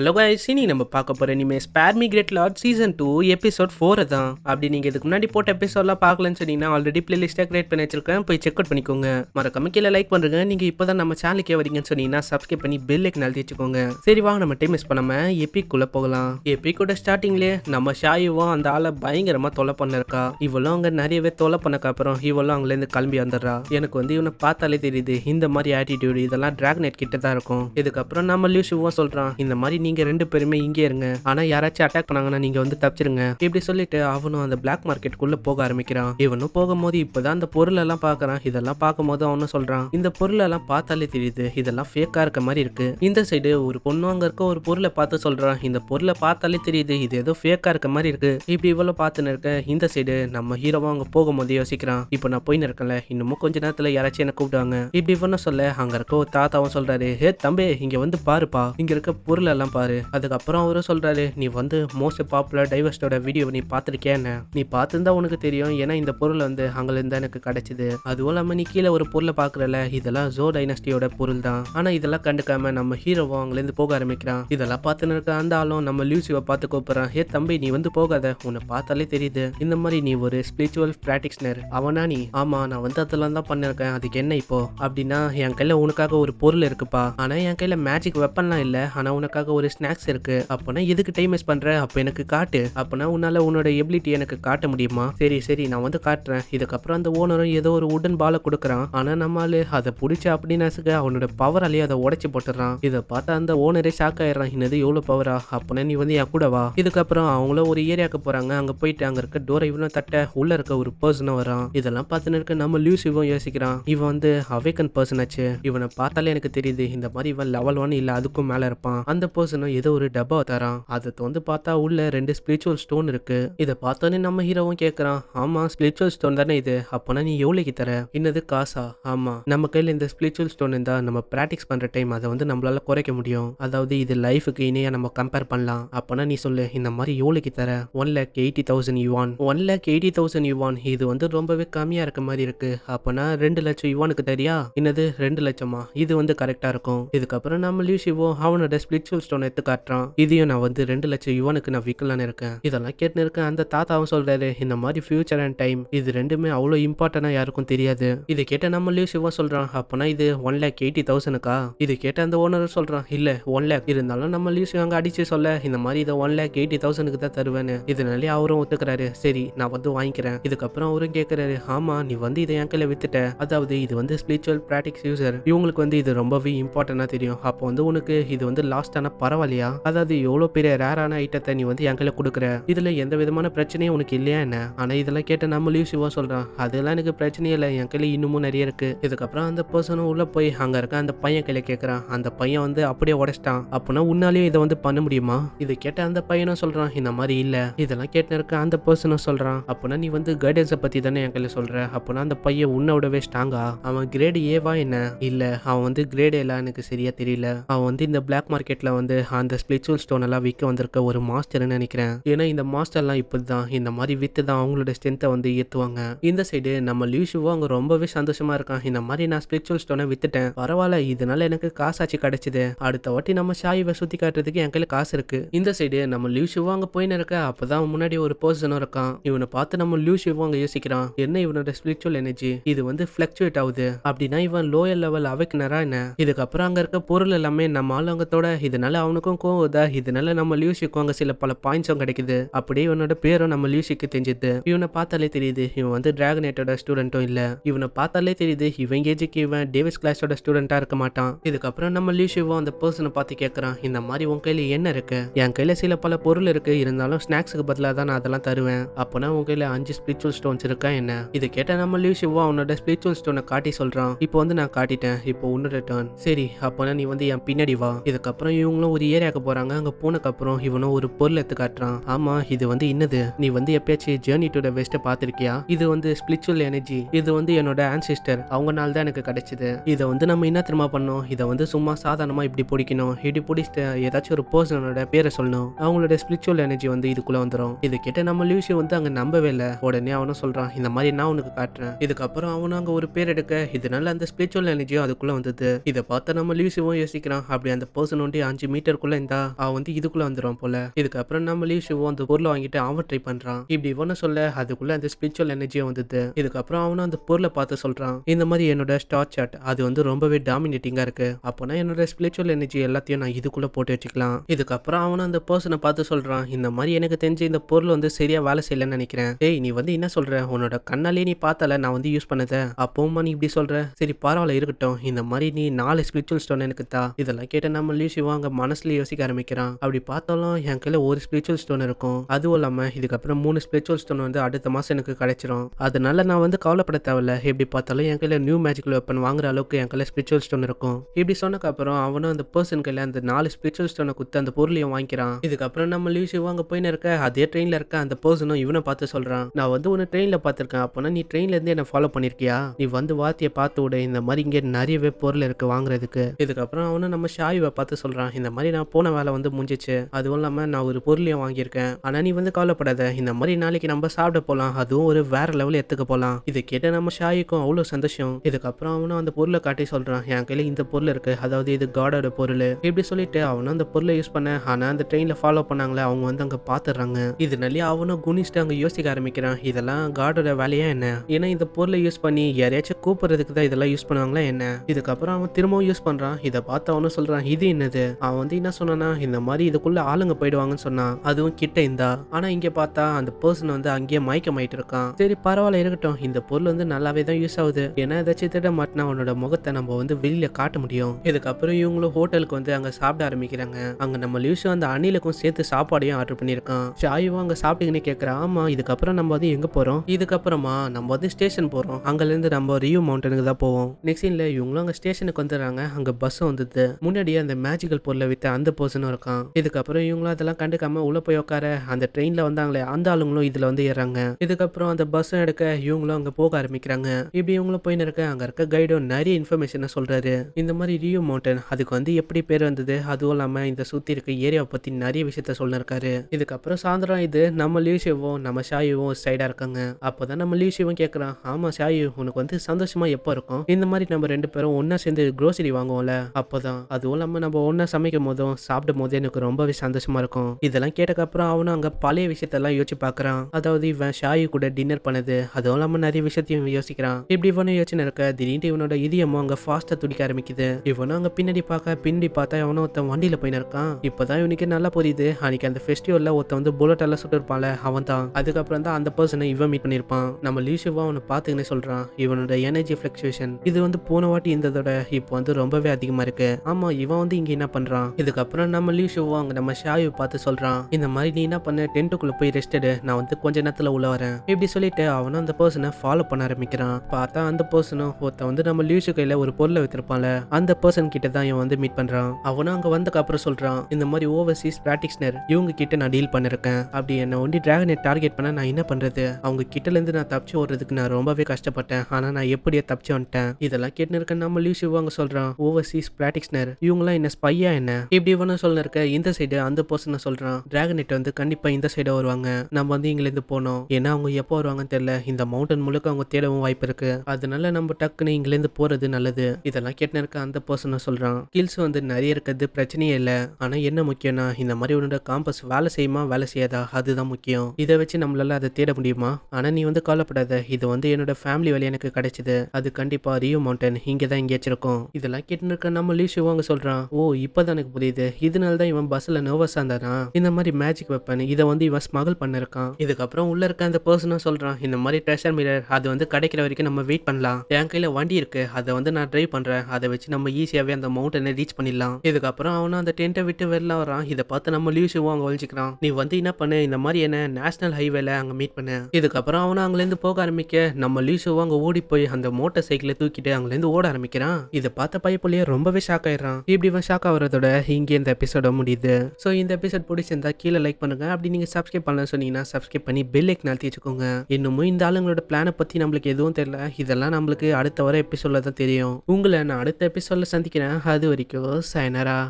hello guys இனி நம்ம பார்க்க போகிற இனிமேல் spare me great lord season two episode four தான் அப்படி நீங்கள் இதுக்கு முன்னாடி போட்ட எபிசோட்லாம் பார்க்கலன்னு சொன்னீங்கன்னா ஆல்ரெடி பிளேலிஸ்ட்டாக கிரியேட் பண்ணி வச்சிருக்கேன் போய் செக் அவுட் பண்ணிக்கோங்க மறக்காம கீழே லைக் பண்ணுறேங்க நீங்கள் இப்போ தான் நம்ம சேனலுக்கே வரீங்கன்னு சொன்னீங்கன்னா சப்ஸ்கிரைப் பண்ணி பெல் லைக் வச்சுக்கோங்க சரி வாங்க நம்ம டைம் மிஸ் பண்ணாமல் எப்பிக்குள்ளே போகலாம் எப்பிக்கோட ஸ்டார்டிங்லேயே நம்ம ஷாயுவும் அந்த ஆளை பயங்கரமாக தொலை பண்ணிருக்கா இவ்வளோ அங்கே நிறையவே தொலை பண்ணக்கப்புறம் இவ்வளோ இவளும் அங்கேருந்து கிளம்பி வந்துடுறா எனக்கு வந்து இவனை பார்த்தாலே தெரியுது இந்த மாதிரி ஆட்டிடியூடு இதெல்லாம் நெட் கிட்ட தான் இருக்கும் இதுக்கப்புறம் நம்ம லியூஷுவாக சொல்கிறான் இந்த மாதிரி நீ நீங்க ரெண்டு பேருமே இங்கே இருங்க ஆனா யாராச்சும் அட்டாக் பண்ணாங்கன்னா நீங்க வந்து தப்பிச்சிருங்க இப்படி சொல்லிட்டு அவனும் அந்த பிளாக் குள்ள போக ஆரம்பிக்கிறான் இவனும் போகும்போது இப்போதான் அந்த பொருள் எல்லாம் பாக்குறான் இதெல்லாம் பார்க்கும் போது அவனும் சொல்றான் இந்த பொருள் எல்லாம் பார்த்தாலே தெரியுது இதெல்லாம் ஃபேக்கா இருக்க மாதிரி இருக்கு இந்த சைடு ஒரு பொண்ணு அங்க இருக்க ஒரு பொருளை பார்த்து சொல்றான் இந்த பொருளை பார்த்தாலே தெரியுது இது ஏதோ ஃபேக்கா இருக்க மாதிரி இருக்கு இப்படி இவ்வளவு பார்த்துன்னு இருக்க இந்த சைடு நம்ம ஹீரோவும் அங்க போகும்போது யோசிக்கிறான் இப்போ நான் போயின்னு இருக்கேன்ல இன்னமும் கொஞ்ச நேரத்துல யாராச்சும் என்ன கூப்பிடுவாங்க இப்படி இவனும் சொல்ல அங்க இருக்க ஒரு தாத்தாவும் சொல்றாரு ஹே தம்பி இங்க வந்து பாருப்பா இங்க இருக்க பொருள் எல்லாம் தான் பாரு அதுக்கப்புறம் அவரும் சொல்கிறாரு நீ வந்து மோஸ்ட் பாப்புலர் டைவர்ஸ்டோட வீடியோ நீ பார்த்துருக்கேன்னு நீ பார்த்துருந்தா உனக்கு தெரியும் ஏன்னா இந்த பொருள் வந்து அங்கேருந்து தான் எனக்கு கிடைச்சிது அதுவும் இல்லாமல் நீ கீழே ஒரு பொருளை பார்க்குறல இதெல்லாம் ஜோ டைனஸ்டியோட பொருள் தான் ஆனால் இதெல்லாம் கண்டுக்காம நம்ம ஹீரோவும் அங்கேருந்து போக ஆரம்பிக்கிறான் இதெல்லாம் பார்த்துன்னு இருக்க அந்த ஆளும் நம்ம லியூசிவை பார்த்து கூப்பிட்றான் ஏ தம்பி நீ வந்து போகாத உன்னை பார்த்தாலே தெரியுது இந்த மாதிரி நீ ஒரு ஸ்பிரிச்சுவல் பிராக்டிஷனர் அவனா நீ ஆமா நான் வந்து அதெல்லாம் தான் பண்ணிருக்கேன் அதுக்கு என்ன இப்போ அப்படின்னா என் கையில உனக்காக ஒரு பொருள் இருக்குப்பா ஆனா என் கையில மேஜிக் வெப்பன்லாம் இல்லை ஆனா உனக்காக ஒரு ஸ்நாக்ஸ் இருக்கு அப்போனா எதுக்கு டைம் வேஸ்ட் பண்ற அப்போ எனக்கு காட்டு அப்பனா உன்னால உன்னோட எபிலிட்டி எனக்கு காட்ட முடியுமா சரி சரி நான் வந்து காட்டுறேன் இதுக்கப்புறம் அந்த ஓனரும் ஏதோ ஒரு உடன் பாலை கொடுக்குறான் ஆனா நம்மால அதை பிடிச்ச அப்படின்னு அவனோட பவராலேயே அதை உடச்சு போட்டுறான் இதை பார்த்தா அந்த ஓனரே ஷாக் ஆயிடுறான் என்னது எவ்வளவு பவரா அப்பனா நீ வந்து என் கூட வா இதுக்கப்புறம் அவங்களும் ஒரு ஏரியாவுக்கு போறாங்க அங்க போயிட்டு அங்க இருக்க டோரை இவ்வளவு தட்ட உள்ள இருக்க ஒரு பர்சனும் வரான் இதெல்லாம் பார்த்துன்னு இருக்க நம்ம லியூஸ் இவன் யோசிக்கிறான் இவன் வந்து அவேக்கன் பர்சன் ஆச்சு இவனை பார்த்தாலே எனக்கு தெரியுது இந்த மாதிரி இவன் லெவல் ஒன் இல்ல அதுக்கும் மேல இருப்பான் அந்த பர்சன் ராட்சசனும் ஏதோ ஒரு டப்பா தரான் அதை வந்து பார்த்தா உள்ள ரெண்டு ஸ்பிரிச்சுவல் ஸ்டோன் இருக்கு இதை பார்த்தோன்னே நம்ம ஹீரோவும் கேட்கறான் ஆமா ஸ்பிரிச்சுவல் ஸ்டோன் தானே இது அப்பனா நீ எவ்வளோக்கு தர என்னது காசா ஆமா நம்ம கையில் இந்த ஸ்பிரிச்சுவல் ஸ்டோன் இருந்தா நம்ம பிராக்டிஸ் பண்ற டைம் அதை வந்து நம்மளால குறைக்க முடியும் அதாவது இது லைஃபுக்கு இணையா நம்ம கம்பேர் பண்ணலாம் அப்பனா நீ சொல்லு இந்த மாதிரி எவ்வளோக்கு தர one lakh eighty thousand yuan one lakh eighty thousand yuan இது வந்து ரொம்பவே கம்மியா இருக்க மாதிரி இருக்கு அப்பனா ரெண்டு லட்சம் யுவானுக்கு தெரியா என்னது ரெண்டு லட்சமா இது வந்து கரெக்டா இருக்கும் இதுக்கப்புறம் நம்ம லியூசிவோ அவனோட ஸ்பிரிச்சுவல் ஸ்டோன் எடுத்து காட்டுறான் இதையும் நான் வந்து ரெண்டு லட்சம் யுவனுக்கு நான் விற்கலான்னு இருக்கேன் இதெல்லாம் கேட்டுன்னு இருக்கேன் அந்த தாத்தாவும் சொல்றாரு இந்த மாதிரி ஃபியூச்சர் அண்ட் டைம் இது ரெண்டுமே அவ்வளோ இம்பார்ட்டனா யாருக்கும் தெரியாது இதை கேட்ட நம்மளையும் சிவா சொல்றான் அப்பனா இது ஒன் லேக் எயிட்டி தௌசண்ட்க்கா இது கேட்ட அந்த ஓனர் சொல்றான் இல்ல ஒன் லேக் இருந்தாலும் நம்ம லீவ் அங்கே அடிச்சு சொல்ல இந்த மாதிரி இதை ஒன் லேக் எயிட்டி தௌசண்ட்க்கு தான் தருவேன்னு இதனாலே அவரும் ஒத்துக்கிறாரு சரி நான் வந்து வாங்கிக்கிறேன் இதுக்கப்புறம் அவரும் கேட்கிறாரு ஆமா நீ வந்து இதை என் கையில வித்துட்ட அதாவது இது வந்து ஸ்பிரிச்சுவல் பிராக்டிக்ஸ் யூசர் இவங்களுக்கு வந்து இது ரொம்பவே இம்பார்ட்டன்டா தெரியும் அப்போ வந்து உனக்கு இது வந்து லாஸ்டான பரவாயில்லையா அதாவது எவ்வளோ பெரிய ரேரான ஐட்டத்தை நீ வந்து எங்களை கொடுக்குற இதில் எந்த விதமான பிரச்சனையும் உனக்கு இல்லையா என்ன ஆனால் இதெல்லாம் கேட்ட நம்மளையும் சிவா சொல்கிறான் அதெல்லாம் எனக்கு பிரச்சனையே இல்லை என் கையில் இன்னமும் நிறைய இருக்குது இதுக்கப்புறம் அந்த பர்சனும் உள்ளே போய் அங்கே இருக்க அந்த பையன் கையில் கேட்குறான் அந்த பையன் வந்து அப்படியே உடச்சிட்டான் அப்படின்னா உன்னாலையும் இதை வந்து பண்ண முடியுமா இது கேட்ட அந்த பையனும் சொல்கிறான் இந்த மாதிரி இல்லை இதெல்லாம் கேட்டு இருக்க அந்த பர்சனும் சொல்கிறான் அப்படின்னா நீ வந்து கைடன்ஸை பற்றி தானே என் கையில சொல்கிற அப்படின்னா அந்த பையன் உன்னை விடவே ஸ்ட்ராங்கா அவன் கிரேடு ஏவா என்ன இல்லை அவன் வந்து கிரேடு எல்லாம் எனக்கு சரியாக தெரியல அவன் வந்து இந்த பிளாக் மார்க்கெட்டில் வந்து அந்த ஸ்பிரிச்சுவல் ஸ்டோன் எல்லாம் விற்க வந்திருக்க ஒரு மாஸ்டர்னு நினைக்கிறேன் ஏன்னா இந்த மாஸ்டர்லாம் இப்படி தான் இந்த மாதிரி வித்து தான் அவங்களோட ஸ்ட்ரென்த்தை வந்து ஏற்றுவாங்க இந்த சைடு நம்ம லியூஷுவோ அங்கே ரொம்பவே சந்தோஷமா இருக்கான் இந்த மாதிரி நான் ஸ்பிரிச்சுவல் ஸ்டோனை வித்துட்டேன் பரவாயில்ல இதனால எனக்கு காசாச்சு கிடைச்சது அடுத்த வாட்டி நம்ம சாயுவை சுத்தி காட்டுறதுக்கு என் கையில காசு இருக்கு இந்த சைடு நம்ம லியூஷுவோ அங்க போயின்னு இருக்க அப்பதான் முன்னாடி ஒரு பர்சனும் இருக்கான் இவனை பார்த்து நம்ம லியூஷுவோ அங்க யோசிக்கிறான் என்ன இவனோட ஸ்பிரிச்சுவல் எனர்ஜி இது வந்து ஃபிளக்சுவேட் ஆகுது அப்படின்னா இவன் லோயர் லெவல் அவைக்கினரா என்ன இதுக்கப்புறம் அங்க இருக்க பொருள் எல்லாமே நம்ம ஆளுங்கத்தோட இதனால அவன் அவனுக்கும் கோவம் இதா இதனால நம்ம லியூஷிக்கும் அங்கே சில பல பாயிண்ட்ஸும் கிடைக்குது அப்படியே இவனோட பேரும் நம்ம லியூஷிக்கு தெரிஞ்சுது இவனை பார்த்தாலே தெரியுது இவன் வந்து டிராகனேட்டோட ஸ்டூடெண்ட்டும் இல்லை இவனை பார்த்தாலே தெரியுது இவன் ஏஜுக்கு இவன் டேவிஸ் கிளாஸோட ஸ்டூடெண்டா இருக்க மாட்டான் இதுக்கப்புறம் நம்ம லியூஷிவும் அந்த பர்சனை பார்த்து கேட்குறான் இந்த மாதிரி உன் கையில் என்ன இருக்கு என் கையில் சில பல பொருள் இருக்கு இருந்தாலும் ஸ்நாக்ஸுக்கு பதிலாக தான் நான் அதெல்லாம் தருவேன் அப்போனா உன் கையில் அஞ்சு ஸ்பிரிச்சுவல் ஸ்டோன்ஸ் இருக்கா என்ன இது கேட்ட நம்ம லியூஷிவும் அவனோட ஸ்பிரிச்சுவல் ஸ்டோனை காட்டி சொல்கிறான் இப்போ வந்து நான் காட்டிட்டேன் இப்போ உன்னோட டேர்ன் சரி அப்போனா நீ வந்து என் பின்னாடி வா இதுக்கப்புறம் இவங்களும் ஒரு ஏரியாவுக்கு போறாங்க அங்க போனக்கு அப்புறம் இவனும் ஒரு பொருள் எடுத்து காட்டுறான் ஆமா இது வந்து என்னது நீ வந்து எப்பயாச்சும் ஜேர்னி டு த வெஸ்ட பாத்திருக்கியா இது வந்து ஸ்பிரிச்சுவல் எனர்ஜி இது வந்து என்னோட ஆன்சிஸ்டர் அவங்கனால தான் எனக்கு கிடைச்சது இதை வந்து நம்ம என்ன திரும்ப பண்ணோம் இதை வந்து சும்மா சாதாரணமா இப்படி பிடிக்கணும் இப்படி பிடிச்சிட்டு ஏதாச்சும் ஒரு பர்சனோட பேரை சொல்லணும் அவங்களோட ஸ்பிரிச்சுவல் எனர்ஜி வந்து இதுக்குள்ள வந்துடும் இது கிட்ட நம்ம லூசி வந்து அங்க நம்பவே இல்லை உடனே அவனும் சொல்றான் இந்த மாதிரி நான் உனக்கு காட்டுறேன் இதுக்கப்புறம் அவனும் அங்க ஒரு பேர் எடுக்க இதனால அந்த ஸ்பிரிச்சுவல் எனர்ஜியும் அதுக்குள்ள வந்தது இதை பார்த்தா நம்ம லூசிவும் யோசிக்கிறான் அப்படி அந்த பர்சன் ஒண்டி அஞ்சு மீட்டர் மீட்டருக்குள்ள இருந்தா அவன் வந்து இதுக்குள்ள வந்துடும் போல இதுக்கப்புறம் நம்மளே சிவம் அந்த பொருளை வாங்கிட்டு அவன் ட்ரை பண்றான் இப்படி இவன சொல்ல அதுக்குள்ள அந்த ஸ்பிரிச்சுவல் எனர்ஜியும் வந்தது இதுக்கப்புறம் அவனும் அந்த பொருளை பார்த்து சொல்றான் இந்த மாதிரி என்னோட ஸ்டார் சாட் அது வந்து ரொம்பவே டாமினேட்டிங்கா இருக்கு அப்போனா என்னோட ஸ்பிரிச்சுவல் எனர்ஜி எல்லாத்தையும் நான் இதுக்குள்ள போட்டு வச்சுக்கலாம் இதுக்கப்புறம் அவனும் அந்த பர்சனை பார்த்து சொல்றான் இந்த மாதிரி எனக்கு தெரிஞ்சு இந்த பொருள் வந்து சரியா வேலை செய்யலன்னு நினைக்கிறேன் ஏய் நீ வந்து என்ன சொல்ற உன்னோட கண்ணாலே நீ பார்த்தால நான் வந்து யூஸ் பண்ணத அப்பவும் நீ இப்படி சொல்ற சரி பரவாயில்ல இருக்கட்டும் இந்த மாதிரி நீ நாலு ஸ்பிரிச்சுவல் ஸ்டோன் எனக்கு தா இதெல்லாம் கேட்ட நம்ம லீசிவாங்க மன மனசுல யோசிக்க ஆரம்பிக்கிறான் அப்படி பார்த்தாலும் என் கையில ஒரு ஸ்பிரிச்சுவல் ஸ்டோன் இருக்கும் அதுவும் இல்லாம இதுக்கப்புறம் மூணு ஸ்பிரிச்சுவல் ஸ்டோன் வந்து அடுத்த மாசம் எனக்கு கிடைச்சிரும் அதனால நான் வந்து கவலைப்பட தேவையில்ல எப்படி பார்த்தாலும் என் கையில நியூ மேஜிக்கல் வெப்பன் வாங்குற அளவுக்கு என் கையில ஸ்பிரிச்சுவல் ஸ்டோன் இருக்கும் இப்படி சொன்னக்கு அப்புறம் அவனும் அந்த பர்சன் கையில அந்த நாலு ஸ்பிரிச்சுவல் ஸ்டோனை குத்து அந்த பொருளையும் வாங்கிக்கிறான் இதுக்கப்புறம் நம்ம லியூசி வாங்க போயின்னு இருக்க அதே ட்ரெயின்ல இருக்க அந்த பர்சனும் இவனை பார்த்து சொல்றான் நான் வந்து உன்னை ட்ரெயின்ல பார்த்துருக்கேன் அப்போனா நீ ட்ரெயின்ல இருந்து என்ன ஃபாலோ பண்ணிருக்கியா நீ வந்து வாத்திய பார்த்து விட இந்த மாதிரி இங்கே நிறையவே பொருள் இருக்கு வாங்குறதுக்கு இதுக்கப்புறம் அவனும் நம்ம ஷாயுவை பார்த்து சொல்றான் இந்த மாதிரி மாதிரி நான் போன வேலை வந்து முடிஞ்சிச்சு அதுவும் இல்லாமல் நான் ஒரு பொருளையும் வாங்கியிருக்கேன் ஆனால் நீ வந்து கவலைப்படாத இந்த மாதிரி நாளைக்கு நம்ம சாப்பிட போகலாம் அதுவும் ஒரு வேற லெவல் எடுத்துக்க போகலாம் இது கேட்ட நம்ம ஷாயிக்கும் அவ்வளோ சந்தோஷம் இதுக்கப்புறம் அவனும் அந்த பொருளை காட்டி சொல்கிறான் என் கையில இந்த பொருள் இருக்குது அதாவது இது காடோட பொருள் இப்படி சொல்லிட்டு அவனும் அந்த பொருளை யூஸ் பண்ண ஆனால் அந்த ட்ரெயினில் ஃபாலோ பண்ணாங்களே அவங்க வந்து அங்கே பாத்துறாங்க இதனாலே அவனும் குனிச்சுட்டு அங்கே யோசிக்க ஆரம்பிக்கிறான் இதெல்லாம் காடோட வேலையா என்ன ஏன்னா இந்த பொருளை யூஸ் பண்ணி யாரையாச்சும் கூப்பிடுறதுக்கு தான் இதெல்லாம் யூஸ் பண்ணுவாங்களா என்ன இதுக்கப்புறம் அவன் திரும்பவும் யூஸ் பண்ணுறான் இதை பார்த்து அவனும் சொல்கிறான் இது என்னது அவன் வந்து என்ன சொன்னானா இந்த மாதிரி இதுக்குள்ள ஆளுங்க போயிடுவாங்கன்னு சொன்னா அதுவும் கிட்ட இருந்தா ஆனா இங்க பார்த்தா அந்த பர்சன் வந்து அங்கேயே மயக்கமாயிட்டு இருக்கான் சரி பரவாயில்ல இருக்கட்டும் இந்த பொருள் வந்து நல்லாவே தான் யூஸ் ஆகுது ஏன்னா ஏதாச்சும் திட மாட்டினா அவனோட முகத்தை நம்ம வந்து வெளியில காட்ட முடியும் இதுக்கப்புறம் இவங்களும் ஹோட்டலுக்கு வந்து அங்க சாப்பிட ஆரம்பிக்கிறாங்க அங்க நம்ம லியூஸ் அந்த அணிலுக்கும் சேர்த்து சாப்பாடையும் ஆர்டர் பண்ணிருக்கான் ஷாயுவும் அங்க சாப்பிட்டீங்கன்னு கேட்கறான் ஆமா இதுக்கப்புறம் நம்ம வந்து எங்க போறோம் இதுக்கப்புறமா நம்ம வந்து ஸ்டேஷன் போறோம் அங்கல இருந்து நம்ம ரியூ மவுண்டனுக்கு தான் போவோம் நெக்ஸ்ட் சீன்ல இவங்களும் அங்க ஸ்டேஷனுக்கு வந்துடுறாங்க அங்க பஸ் வந்தது முன்னாடியே அந்த மேஜிக்கல் பொருளை வைத்த அந்த பர்சனும் இருக்கான் இதுக்கப்புறம் இவங்களும் அதெல்லாம் கண்டுக்காம உள்ள போய் உட்கார அந்த ட்ரெயின்ல வந்தாங்களே அந்த ஆளுங்களும் இதுல வந்து ஏறாங்க இதுக்கப்புறம் அந்த பஸ்ஸும் எடுக்க இவங்களும் அங்க போக ஆரம்பிக்கிறாங்க இப்படி இவங்களும் போய் இருக்க அங்க இருக்க கைடும் நிறைய இன்ஃபர்மேஷனை சொல்றாரு இந்த மாதிரி ரியூ மவுண்டன் அதுக்கு வந்து எப்படி பேர் வந்தது அதுவும் இல்லாம இந்த சுத்தி இருக்க ஏரியாவை பத்தி நிறைய விஷயத்த சொல்லிருக்காரு இதுக்கப்புறம் சாயந்தரம் இது நம்ம லியூஷியவும் நம்ம ஷாயுவும் சைடா இருக்காங்க அப்போதான் நம்ம லியூஷியவும் கேட்கறான் ஆமா ஷாயு உனக்கு வந்து சந்தோஷமா எப்போ இருக்கும் இந்த மாதிரி நம்ம ரெண்டு பேரும் ஒன்னா சேர்ந்து குரோசரி வாங்குவோம்ல அப்போதான் அதுவும் இல்லாம நம்ம ஒன்னா சமைக்கும் போதும் சாப்பிடும் போது எனக்கு ரொம்பவே சந்தோஷமா இருக்கும் இதெல்லாம் கேட்டக்கப்புறம் அவனும் அங்கே பழைய விஷயத்தெல்லாம் யோசிச்சு பார்க்குறான் அதாவது இவன் ஷாயி கூட டின்னர் பண்ணது அதுவும் இல்லாமல் நிறைய விஷயத்தையும் யோசிக்கிறான் இப்படி இவனும் யோசனை இருக்க திடீர்னு இவனோட இதயமும் அங்கே ஃபாஸ்ட்டாக துடிக்க ஆரம்பிக்குது இவனும் அங்கே பின்னாடி பார்க்க பின்னாடி பார்த்தா இவனும் ஒருத்தன் வண்டியில் போயின்னு இருக்கான் இப்போதான் இவனுக்கு நல்லா புரியுது அன்னைக்கு அந்த ஃபெஸ்டிவலில் ஒருத்தன் வந்து புல்லட் எல்லாம் இருப்பாள் அவன் தான் அதுக்கப்புறம் தான் அந்த பர்சனை இவன் மீட் பண்ணிருப்பான் நம்ம லீசுவா அவனை பார்த்துக்கினே சொல்கிறான் இவனோட எனர்ஜி பிளக்சுவேஷன் இது வந்து போன வாட்டி இருந்ததோட இப்போ வந்து ரொம்பவே அதிகமாக இருக்கு ஆமாம் இவன் வந்து இங்கே என்ன பண்ணுறான் இதுக்கப்புறம் நம்ம லீவ் அங்க நம்ம ஷாயு பார்த்து சொல்கிறான் இந்த மாதிரி நீ என்ன பண்ண டென்ட்டுக்குள்ள போய் ரெஸ்ட் எடு நான் வந்து கொஞ்ச நேரத்தில் உள்ள வரேன் இப்படி சொல்லிட்டு அவனும் அந்த பர்சனை ஃபாலோ பண்ண ஆரம்பிக்கிறான் பார்த்தா அந்த பர்சனும் ஒருத்த வந்து நம்ம லியூஷு கையில் ஒரு பொருளை வைத்திருப்பான்ல அந்த பர்சன் கிட்ட தான் இவன் வந்து மீட் பண்ணுறான் அவனும் அங்கே வந்ததுக்கு அப்புறம் சொல்கிறான் இந்த மாதிரி ஓவர்சீஸ் பிராக்டிஷனர் இவங்க கிட்ட நான் டீல் பண்ணிருக்கேன் அப்படி என்ன ஒண்டி டிராகனை டார்கெட் பண்ண நான் என்ன பண்ணுறது அவங்க இருந்து நான் தப்பிச்சு ஓடுறதுக்கு நான் ரொம்பவே கஷ்டப்பட்டேன் ஆனால் நான் எப்படியே தப்பிச்சு வந்துட்டேன் இதெல்லாம் கேட்டு இருக்க நம்ம லியூஷு அங்க சொல்கிறான் ஓவர்சீஸ் பிராக்டிஸ்னர் இவங்களாம் என்ன ஸ்பையா என்ன இப்படி ஒன்று சொல்ல இருக்க இந்த சைடு அந்த பர்சனை சொல்றான் டிராகனெட் வந்து கண்டிப்பா இந்த சைடு வருவாங்க நம்ம வந்து இங்கிலேருந்து போனோம் ஏன்னா அவங்க எப்போ வருவாங்கன்னு தெரியல இந்த மவுண்டன் முழுக்க அவங்க தேடவும் வாய்ப்பு இருக்கு அதனால நம்ம டக்குன்னு இங்கிலேருந்து போறது நல்லது இதெல்லாம் கேட்ட இருக்க அந்த பர்சனை சொல்றான் கில்ஸ் வந்து நிறைய இருக்கிறது பிரச்சனையே இல்லை ஆனா என்ன முக்கியம்னா இந்த மாதிரி உன்னோட காம்பஸ் வேலை செய்யுமா வேலை செய்யாதா அதுதான் முக்கியம் இதை வச்சு நம்மளால அதை தேட முடியுமா ஆனா நீ வந்து கவலைப்படாத இது வந்து என்னோட ஃபேமிலி வேலை எனக்கு கிடைச்சது அது கண்டிப்பா ரியூ மவுண்டன் இங்கே தான் எங்கேயாச்சும் இருக்கும் இதெல்லாம் கேட்டு இருக்க நம்ம லீவ் சிவாங்க சொல்றான் ஓ இப்பதான் எனக்கு புரியுது இதனால தான் இவன் பஸ்ஸில் நர்வஸ் இருந்தானா இந்த மாதிரி மேஜிக் வெப்பன் இதை வந்து இவன் ஸ்மகிள் பண்ணிருக்கான் இதுக்கப்புறம் உள்ள இருக்க அந்த பர்சனும் சொல்கிறான் இந்த மாதிரி ட்ரெஷர் மிரர் அது வந்து கிடைக்கிற வரைக்கும் நம்ம வெயிட் பண்ணலாம் என் கையில் வண்டி இருக்கு அதை வந்து நான் ட்ரைவ் பண்ணுறேன் அதை வச்சு நம்ம ஈஸியாகவே அந்த மவுண்டனை ரீச் பண்ணிடலாம் இதுக்கப்புறம் அவனும் அந்த டென்ட்டை விட்டு வெளில வரான் இதை பார்த்து நம்ம லீவ்ஸும் அவங்க ஒழிஞ்சிக்கிறான் நீ வந்து என்ன பண்ணு இந்த மாதிரி என்ன நேஷனல் ஹைவேல அங்கே மீட் பண்ணு இதுக்கப்புறம் அவனும் அங்கேருந்து போக ஆரம்பிக்க நம்ம லீவ்ஸும் அங்கே ஓடி போய் அந்த மோட்டார் சைக்கிளை தூக்கிட்டு அங்கேருந்து ஓட ஆரம்பிக்கிறான் இதை பார்த்த பைப்புலேயே ரொம்பவே ஷாக் ஆயிடுறான் இப்படி இவன் ஷாக் ஆகிறதோட இங்கே இந்த எபிசோட முடியுது ஸோ இந்த எபிசோட் பிடிச்சிருந்தா கீழே லைக் பண்ணுங்க அப்படி நீங்கள் சப்ஸ்கிரைப் பண்ணலாம் சொன்னீங்கன்னா சப்ஸ்கிரைப் பண்ணி பெல் லைக் நடத்தி வச்சுக்கோங்க இன்னமும் இந்த ஆளுங்களோட பிளானை பற்றி நம்மளுக்கு எதுவும் தெரியல இதெல்லாம் நம்மளுக்கு அடுத்த வர எபிசோடில் தான் தெரியும் உங்களை நான் அடுத்த எபிசோடில் சந்திக்கிறேன் அது வரைக்கும் சைனரா